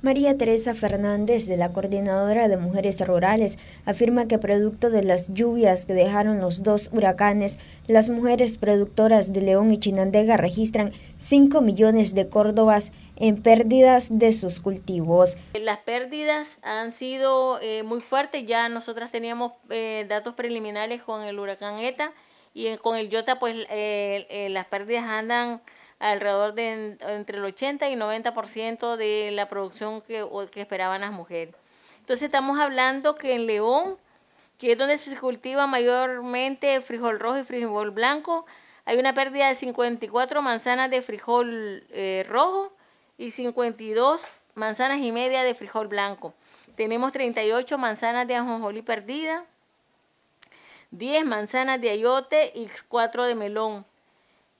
María Teresa Fernández, de la Coordinadora de Mujeres Rurales, afirma que producto de las lluvias que dejaron los dos huracanes, las mujeres productoras de León y Chinandega registran 5 millones de córdobas en pérdidas de sus cultivos. Las pérdidas han sido eh, muy fuertes, ya nosotras teníamos eh, datos preliminares con el huracán ETA y eh, con el Yota pues las pérdidas andan alrededor de entre el 80 y 90% de la producción que, que esperaban las mujeres. Entonces estamos hablando que en León, que es donde se cultiva mayormente frijol rojo y frijol blanco, hay una pérdida de 54 manzanas de frijol eh, rojo y 52 manzanas y media de frijol blanco. Tenemos 38 manzanas de ajonjolí perdida, 10 manzanas de ayote y 4 de melón.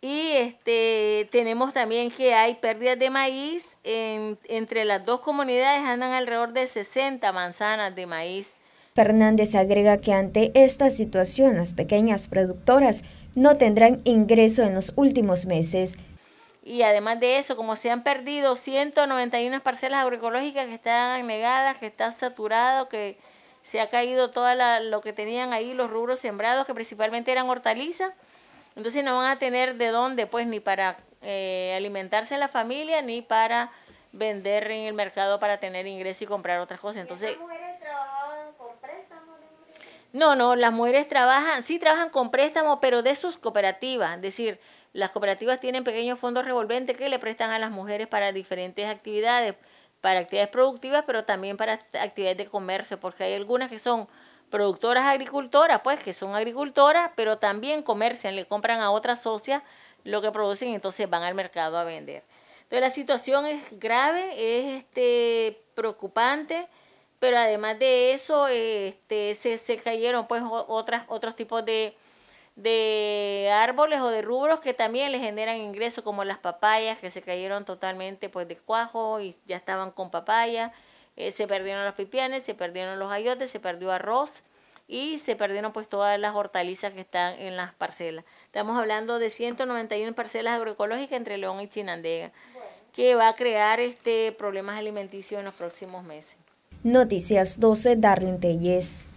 Y este, tenemos también que hay pérdidas de maíz. En, entre las dos comunidades andan alrededor de 60 manzanas de maíz. Fernández agrega que ante esta situación las pequeñas productoras no tendrán ingreso en los últimos meses. Y además de eso, como se han perdido 191 parcelas agroecológicas que están negadas, que están saturadas, que se ha caído todo lo que tenían ahí los rubros sembrados, que principalmente eran hortalizas, entonces no van a tener de dónde, pues, ni para eh, alimentarse en la familia, ni para vender en el mercado para tener ingreso y comprar otras cosas. Entonces, mujeres con No, no, las mujeres trabajan, sí trabajan con préstamos, pero de sus cooperativas, es decir, las cooperativas tienen pequeños fondos revolventes que le prestan a las mujeres para diferentes actividades, para actividades productivas, pero también para actividades de comercio, porque hay algunas que son productoras agricultoras, pues que son agricultoras, pero también comercian, le compran a otras socias lo que producen y entonces van al mercado a vender. Entonces la situación es grave, es este, preocupante, pero además de eso este, se, cayeron pues otras, otros tipos de, árboles o de rubros que también le generan ingresos, como las papayas que se cayeron totalmente pues de cuajo y ya estaban con papayas eh, se perdieron los pipianes, se perdieron los ayotes, se perdió arroz y se perdieron pues todas las hortalizas que están en las parcelas. Estamos hablando de 191 parcelas agroecológicas entre León y Chinandega, que va a crear este problemas alimenticios en los próximos meses. Noticias 12, Darlene Telles.